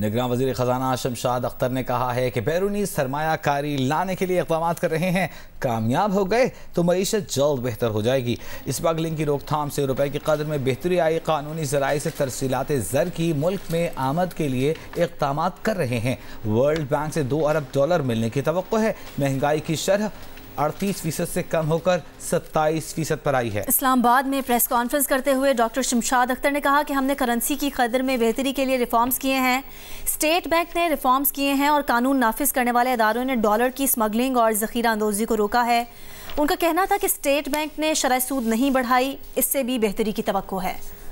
निगरान वजी खजाना शमशाद अख्तर ने कहा है कि बैरूनी सरमाकारी लाने के लिए इकदाम कर रहे हैं कामयाब हो गए तो मीशत जल्द बेहतर हो जाएगी स्मगलिंग की रोकथाम से रुपए की कदर में बेहतरी आई कानूनी जराये से तरसीलात ज़र की मुल्क में आमद के लिए इकदाम कर रहे हैं वर्ल्ड बैंक से दो अरब डॉलर मिलने की तो है महंगाई की शरह अड़तीस फीसद से कम होकर सत्ताईस फीसद पर आई है इस्लामाबाद में प्रेस कॉन्फ्रेंस करते हुए डॉक्टर शमशाद अख्तर ने कहा कि हमने करेंसी की कदर में बेहतरी के लिए रिफॉर्म्स किए हैं स्टेट बैंक ने रिफॉर्म्स किए हैं और कानून नाफिज करने वाले अदारों ने डॉलर की स्मगलिंग और जखीरा अंदोजी को रोका है उनका कहना था कि स्टेट बैंक ने शराय सूद नहीं बढ़ाई इससे भी बेहतरी की तो है